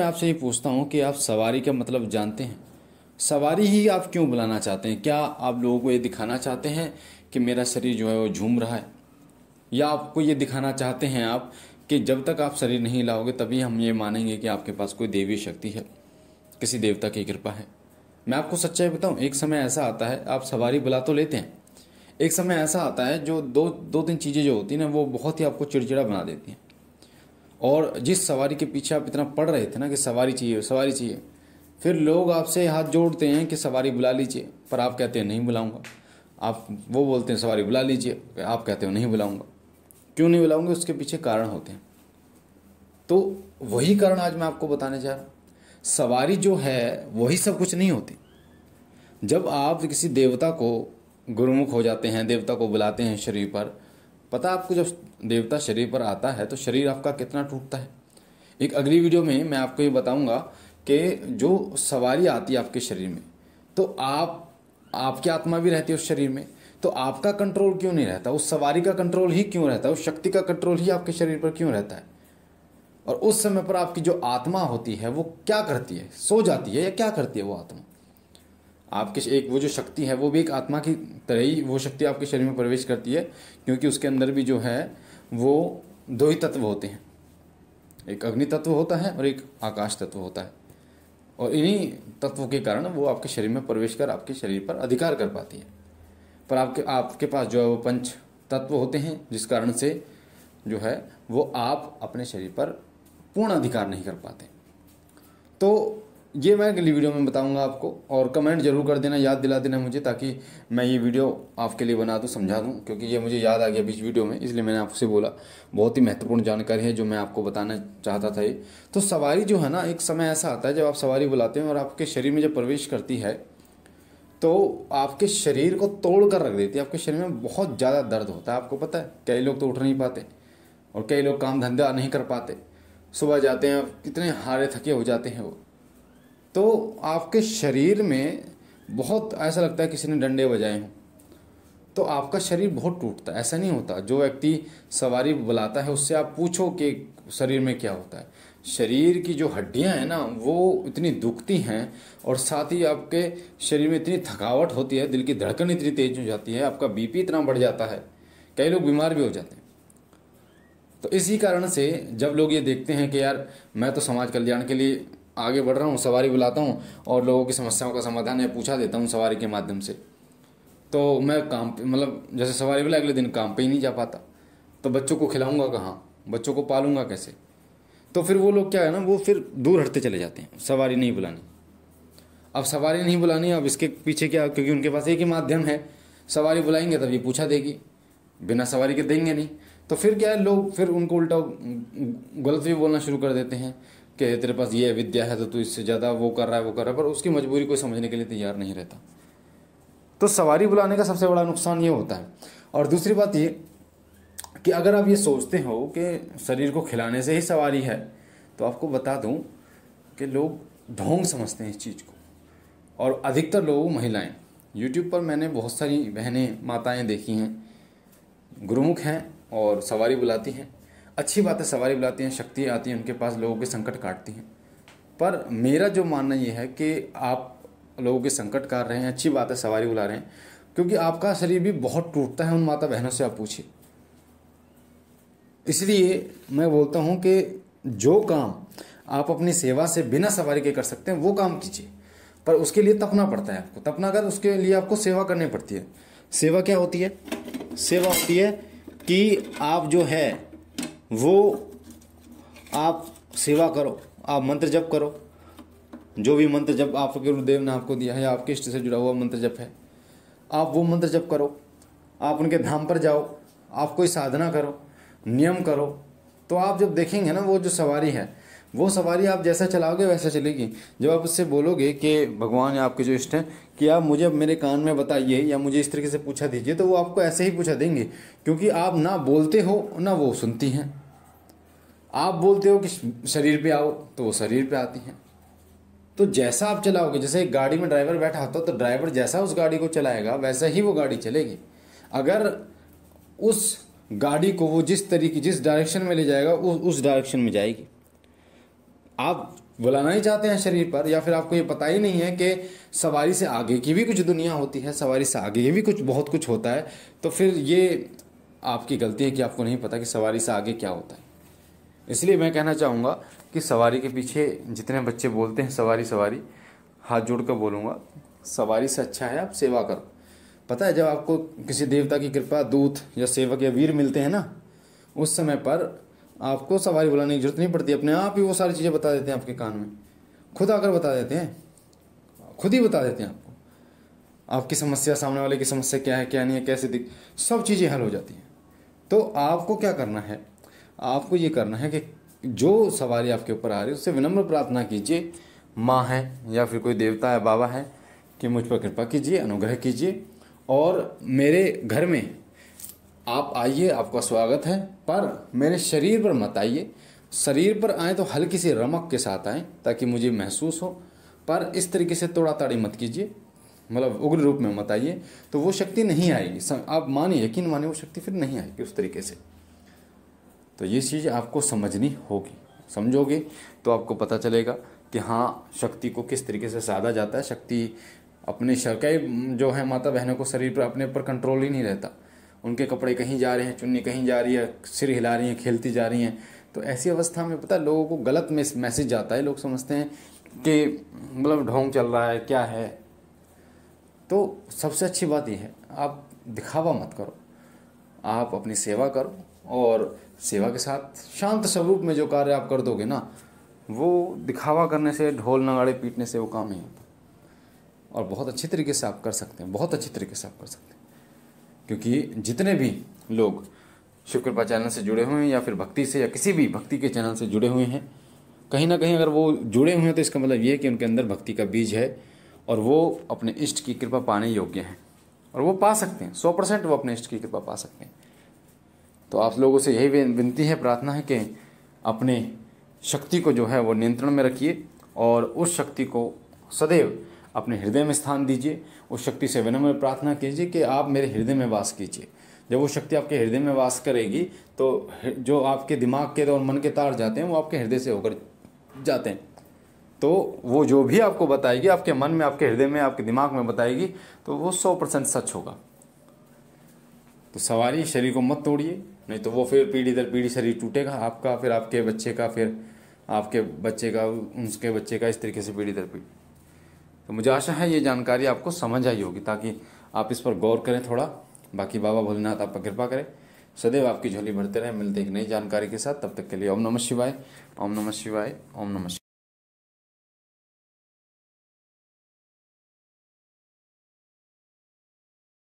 मैं आपसे ये पूछता हूँ कि आप सवारी का मतलब जानते हैं सवारी ही आप क्यों बुलाना चाहते हैं क्या आप लोगों को ये दिखाना चाहते हैं कि मेरा शरीर जो है वो झूम रहा है या आपको ये दिखाना चाहते हैं आप कि जब तक आप शरीर नहीं लाओगे तभी हम ये मानेंगे कि आपके पास कोई देवी शक्ति है किसी देवता की कृपा है मैं आपको सच्चाई बताऊँ एक समय ऐसा आता है आप सवारी बुला तो लेते हैं एक समय ऐसा आता है जो दो दो तीन चीज़ें जो होती हैं ना वो बहुत ही आपको चिड़चिड़ा बना देती हैं और जिस सवारी के पीछे आप इतना पड़ रहे थे ना कि सवारी चाहिए सवारी चाहिए फिर लोग आपसे हाथ जोड़ते हैं कि सवारी बुला लीजिए पर आप कहते हैं नहीं बुलाऊंगा आप वो बोलते हैं सवारी बुला लीजिए आप कहते हो नहीं बुलाऊंगा क्यों नहीं बुलाऊंगे उसके पीछे कारण होते हैं तो वही कारण आज मैं आपको बताने जा रहा हूँ सवारी जो है वही सब कुछ नहीं होती जब आप किसी देवता को गुरुमुख हो जाते हैं देवता को बुलाते हैं शरीर पर पता आपको जब देवता शरीर पर आता है तो शरीर आपका कितना टूटता है एक अगली वीडियो में मैं आपको ये बताऊंगा कि जो सवारी आती है आपके शरीर में तो आप आपकी आत्मा भी रहती है उस शरीर में तो आपका कंट्रोल क्यों नहीं रहता उस सवारी का कंट्रोल ही क्यों रहता है उस शक्ति का कंट्रोल ही आपके शरीर पर क्यों रहता है और उस समय पर आपकी जो आत्मा होती है वो क्या करती है सो जाती है या क्या करती है वो आत्मा आपके एक वो जो शक्ति है वो भी एक आत्मा की तरह ही वो शक्ति आपके शरीर में प्रवेश करती है क्योंकि उसके अंदर भी जो है वो दो ही तत्व होते हैं एक अग्नि तत्व होता है और एक आकाश तत्व होता है और इन्हीं तत्वों के कारण वो आपके शरीर में प्रवेश कर आपके शरीर पर अधिकार कर पाती है पर आपके आपके पास जो है वो पंच तत्व होते हैं जिस कारण से जो है वो आप अपने शरीर पर पूर्ण अधिकार नहीं कर पाते तो ये मैं अगली वीडियो में बताऊंगा आपको और कमेंट जरूर कर देना याद दिला देना मुझे ताकि मैं ये वीडियो आपके लिए बना दूँ तो समझा दूँ क्योंकि ये मुझे याद आ गया बीच वीडियो में इसलिए मैंने आपसे बोला बहुत ही महत्वपूर्ण जानकारी है जो मैं आपको बताना चाहता था ये तो सवारी जो है ना एक समय ऐसा आता है जब आप सवारी बुलाते हैं और आपके शरीर में जब प्रवेश करती है तो आपके शरीर को तोड़ कर रख देती है आपके शरीर में बहुत ज़्यादा दर्द होता है आपको पता है कई लोग तो उठ नहीं पाते और कई लोग काम धंधा नहीं कर पाते सुबह जाते हैं कितने हारे थके हो जाते हैं वो तो आपके शरीर में बहुत ऐसा लगता है किसी ने डंडे बजाए हों तो आपका शरीर बहुत टूटता है ऐसा नहीं होता जो व्यक्ति सवारी बुलाता है उससे आप पूछो कि शरीर में क्या होता है शरीर की जो हड्डियां हैं ना वो इतनी दुखती हैं और साथ ही आपके शरीर में इतनी थकावट होती है दिल की धड़कन इतनी तेज हो जाती है आपका बीपी इतना बढ़ जाता है कई लोग बीमार भी हो जाते हैं तो इसी कारण से जब लोग ये देखते हैं कि यार मैं तो समाज कल्याण के लिए आगे बढ़ रहा हूँ सवारी बुलाता हूँ और लोगों की समस्याओं का समाधान या पूछा देता हूँ सवारी के माध्यम से तो मैं काम पे मतलब जैसे सवारी बुला अगले दिन काम पे ही नहीं जा पाता तो बच्चों को खिलाऊँगा कहाँ बच्चों को पालूंगा कैसे तो फिर वो लोग क्या है ना वो फिर दूर हटते चले जाते हैं सवारी नहीं बुलानी अब सवारी नहीं बुलानी अब इसके पीछे क्या क्योंकि उनके पास एक ही माध्यम है सवारी बुलाएंगे तब ये पूछा देगी बिना सवारी के देंगे नहीं तो फिर क्या है लोग फिर उनको उल्टा गलत भी बोलना शुरू कर देते हैं कि तेरे पास ये विद्या है तो तू इससे ज़्यादा वो कर रहा है वो कर रहा है पर उसकी मजबूरी कोई समझने के लिए तैयार नहीं रहता तो सवारी बुलाने का सबसे बड़ा नुकसान ये होता है और दूसरी बात ये कि अगर आप ये सोचते हो कि शरीर को खिलाने से ही सवारी है तो आपको बता दूँ कि लोग ढोंग समझते हैं इस चीज़ को और अधिकतर लोग महिलाएं यूट्यूब पर मैंने बहुत सारी बहनें माताएं देखी हैं गुरुमुख हैं और सवारी बुलाती हैं अच्छी बातें सवारी बुलाती हैं शक्ति आती हैं उनके पास लोगों के संकट काटती हैं पर मेरा जो मानना ये है कि आप लोगों के संकट काट रहे हैं अच्छी बात है सवारी बुला रहे हैं क्योंकि आपका शरीर भी बहुत टूटता है उन माता बहनों से आप पूछिए इसलिए मैं बोलता हूँ कि जो काम आप अपनी सेवा से बिना सवारी के कर सकते हैं वो काम कीजिए पर उसके लिए तपना पड़ता है आपको तपना कर उसके लिए आपको सेवा करनी पड़ती है सेवा क्या होती है सेवा होती है कि आप जो है वो आप सेवा करो आप मंत्र जप करो जो भी मंत्र जप आपके गुरुदेव ने आपको दिया है आपके इष्ट से जुड़ा हुआ मंत्र जप है आप वो मंत्र जप करो आप उनके धाम पर जाओ आप कोई साधना करो नियम करो तो आप जब देखेंगे ना वो जो सवारी है वो सवारी आप जैसा चलाओगे वैसा चलेगी जब आप उससे बोलोगे कि भगवान आपके जो इष्ट हैं कि आप मुझे मेरे कान में बताइए या मुझे इस तरीके से पूछा दीजिए तो वो आपको ऐसे ही पूछा देंगे क्योंकि आप ना बोलते हो ना वो सुनती हैं आप बोलते हो कि शरीर पे आओ तो वो शरीर पे आती हैं तो जैसा आप चलाओगे जैसे एक गाड़ी में ड्राइवर बैठा होता तो ड्राइवर जैसा उस गाड़ी को चलाएगा वैसा ही वो गाड़ी चलेगी अगर उस गाड़ी को वो जिस तरीके जिस डायरेक्शन में ले जाएगा उस डायरेक्शन में जाएगी आप बुलाना ही चाहते हैं शरीर पर या फिर आपको ये पता ही नहीं है कि सवारी से आगे की भी कुछ दुनिया होती है सवारी से आगे भी कुछ बहुत कुछ होता है तो फिर ये आपकी गलती है कि आपको नहीं पता कि सवारी से आगे क्या होता है इसलिए मैं कहना चाहूँगा कि सवारी के पीछे जितने बच्चे बोलते हैं सवारी सवारी हाथ जोड़ कर बोलूँगा सवारी से अच्छा है आप सेवा करो पता है जब आपको किसी देवता की कृपा दूत या सेवक या वीर मिलते हैं ना उस समय पर आपको सवारी बुलाने की जरूरत नहीं पड़ती अपने आप ही वो सारी चीज़ें बता देते हैं आपके कान में खुद आकर बता देते हैं खुद ही बता देते हैं आपको आपकी समस्या सामने वाले की समस्या क्या है क्या नहीं है कैसे दिख सब चीज़ें हल हो जाती हैं तो आपको क्या करना है आपको ये करना है कि जो सवारी आपके ऊपर आ रही है उससे विनम्र प्रार्थना कीजिए माँ है या फिर कोई देवता है बाबा है कि मुझ पर कृपा कीजिए अनुग्रह कीजिए और मेरे घर में आप आइए आपका स्वागत है पर मेरे शरीर पर मत आइए शरीर पर आए तो हल्की सी रमक के साथ आए ताकि मुझे महसूस हो पर इस तरीके से तोड़ा ताड़ी मत कीजिए मतलब उग्र रूप में मत आइए तो वो शक्ति नहीं आएगी आप मानिए यकीन मानिए वो शक्ति फिर नहीं आएगी उस तरीके से तो ये चीज़ आपको समझनी होगी समझोगे तो आपको पता चलेगा कि हाँ शक्ति को किस तरीके से साधा जाता है शक्ति अपने शर कई जो है माता बहनों को शरीर पर अपने ऊपर कंट्रोल ही नहीं रहता उनके कपड़े कहीं जा रहे हैं चुन्नी कहीं जा रही है सिर हिला रही हैं खेलती जा रही हैं तो ऐसी अवस्था में पता है लोगों को गलत में मैसेज जाता है लोग समझते हैं कि मतलब ढोंग चल रहा है क्या है तो सबसे अच्छी बात यह है आप दिखावा मत करो आप अपनी सेवा करो और सेवा के साथ शांत स्वरूप में जो कार्य आप कर दोगे ना वो दिखावा करने से ढोल नगाड़े पीटने से वो काम नहीं होता और बहुत अच्छे तरीके से आप कर सकते हैं बहुत अच्छे तरीके से आप कर सकते हैं क्योंकि जितने भी लोग शिव कृपा चैनल से जुड़े हुए हैं या फिर भक्ति से या किसी भी भक्ति के चैनल से जुड़े हुए हैं कहीं ना कहीं अगर वो जुड़े हुए हैं तो इसका मतलब ये है कि उनके अंदर भक्ति का बीज है और वो अपने इष्ट की कृपा पाने योग्य हैं और वो पा सकते हैं सौ परसेंट वो अपने इष्ट की कृपा पा सकते हैं तो आप लोगों से यही विनती है प्रार्थना है कि अपने शक्ति को जो है वो नियंत्रण में रखिए और उस शक्ति को सदैव अपने हृदय में स्थान दीजिए उस शक्ति से विनम्र प्रार्थना कीजिए कि आप मेरे हृदय में वास कीजिए जब वो शक्ति आपके हृदय में वास करेगी तो जो आपके दिमाग के और मन के तार जाते हैं वो आपके हृदय से होकर जाते हैं तो वो जो भी आपको बताएगी आपके मन में आपके हृदय में आपके दिमाग में बताएगी तो वो सौ परसेंट सच होगा तो सवारी शरीर को मत तोड़िए नहीं तो वो फिर पीढ़ी दर पीढ़ी शरीर टूटेगा आपका फिर आपके बच्चे का फिर आपके बच्चे का उनके बच्चे का इस तरीके से पीढ़ी दर पीढ़ी तो मुझे आशा है ये जानकारी आपको समझ आई होगी ताकि आप इस पर गौर करें थोड़ा बाकी बाबा भोलेनाथ आप पर कृपा करें सदैव आपकी झोली भरते रहें मिलते एक नई जानकारी के साथ तब तक के लिए ओम नमः शिवाय ओम नमः शिवाय ओम नमः